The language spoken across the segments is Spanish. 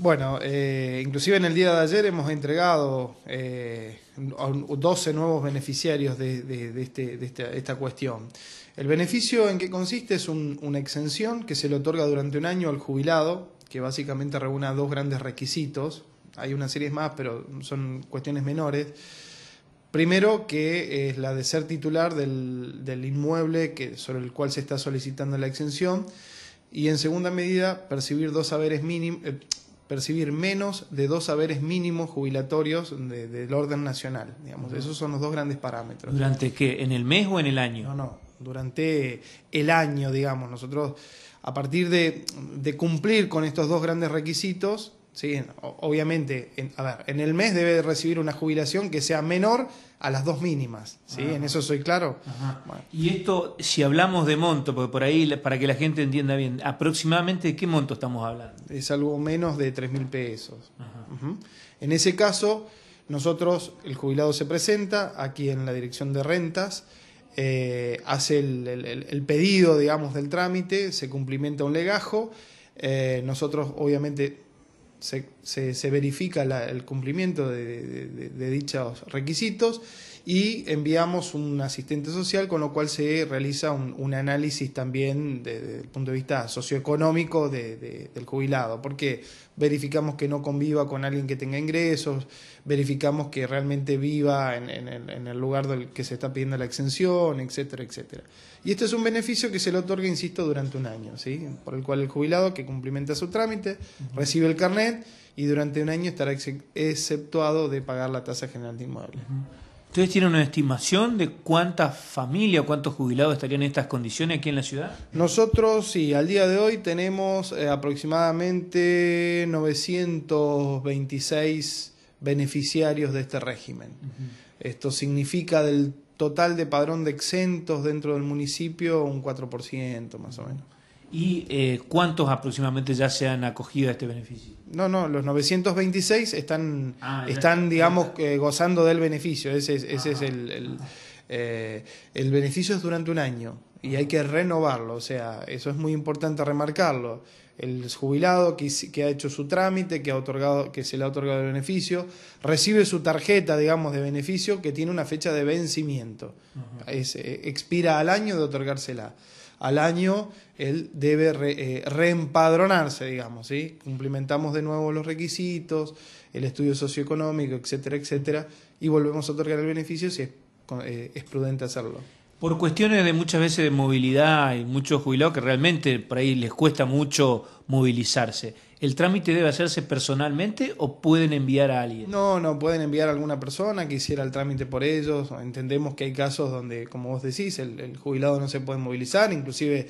Bueno, eh, inclusive en el día de ayer hemos entregado 12 eh, nuevos beneficiarios de, este, esta, cuestión. El beneficio en que consiste es una exención que se le otorga durante un año al jubilado, que básicamente reúna dos grandes requisitos. Hay una serie más, pero son cuestiones menores. Primero, que es la de ser titular del, inmueble que, sobre el cual se está solicitando la exención. Y en segunda medida, percibir dos haberes mínimos, eh, percibir menos de dos saberes mínimos jubilatorios del orden nacional. Digamos. Esos son los dos grandes parámetros. ¿Durante qué? ¿En el mes o en el año? No, no, durante el año, digamos. Nosotros, a partir de cumplir con estos dos grandes requisitos, ¿sí? Obviamente, en, a ver, en el mes debe recibir una jubilación que sea menor a las dos mínimas, ¿sí? ¿En eso soy claro? Y esto, si hablamos de monto, porque por ahí, para que la gente entienda bien, aproximadamente de qué monto estamos hablando. Es algo menos de 3 mil pesos. En ese caso, nosotros, el jubilado se presenta aquí en la dirección de rentas, eh, hace el, pedido, digamos, del trámite, se cumplimenta un legajo, eh, nosotros obviamente se, verifica el cumplimiento de, dichos requisitos y enviamos un asistente social, con lo cual se realiza un, análisis también desde el punto de vista socioeconómico del jubilado, porque verificamos que no conviva con alguien que tenga ingresos, verificamos que realmente viva en, el, lugar del que se está pidiendo la exención, etcétera, etcétera. Y este es un beneficio que se le otorga, insisto, durante un año, ¿sí? por el cual el jubilado que cumplimenta su trámite recibe el carnet, y durante un año estará exceptuado de pagar la tasa general de inmuebles. ¿Ustedes tienen una estimación de cuántas familias, cuántos jubilados estarían en estas condiciones aquí en la ciudad? Nosotros, sí, al día de hoy tenemos eh, aproximadamente 926 beneficiarios de este régimen. Esto significa del total de padrón de exentos dentro del municipio un 4% más o menos. ¿Y eh, cuántos aproximadamente ya se han acogido a este beneficio? No, no, los 926 están, ah, están digamos, eh, gozando del beneficio. Ese, es, ah. el. Eh, el beneficio es durante un año y hay que renovarlo, o sea, eso es muy importante remarcarlo. El jubilado que, ha hecho su trámite, que, ha otorgado, que se le ha otorgado el beneficio, recibe su tarjeta, digamos, de beneficio que tiene una fecha de vencimiento. Eh, expira al año de otorgársela al año él debe eh, reempadronarse, digamos, ¿sí? Cumplimentamos de nuevo los requisitos, el estudio socioeconómico, etcétera, etcétera, y volvemos a otorgar el beneficio si es, eh, prudente hacerlo. Por cuestiones de muchas veces de movilidad, y muchos jubilados que realmente por ahí les cuesta mucho movilizarse. ¿El trámite debe hacerse personalmente o pueden enviar a alguien? No, no, pueden enviar a alguna persona que hiciera el trámite por ellos. Entendemos que hay casos donde, como vos decís, el, jubilado no se puede movilizar. Inclusive,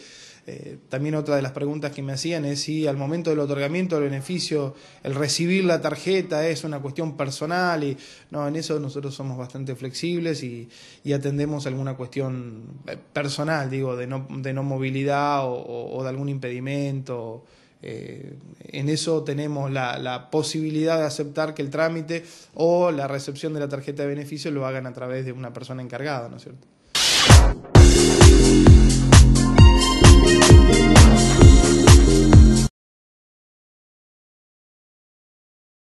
eh, también otra de las preguntas que me hacían es si al momento del otorgamiento del beneficio, el recibir la tarjeta es una cuestión personal. Y no, en eso nosotros somos bastante flexibles y, atendemos alguna cuestión eh, personal, digo, de no, de no movilidad o de algún impedimento. Eh, en eso tenemos la, la, posibilidad de aceptar que el trámite o la recepción de la tarjeta de beneficio lo hagan a través de una persona encargada, ¿no es cierto?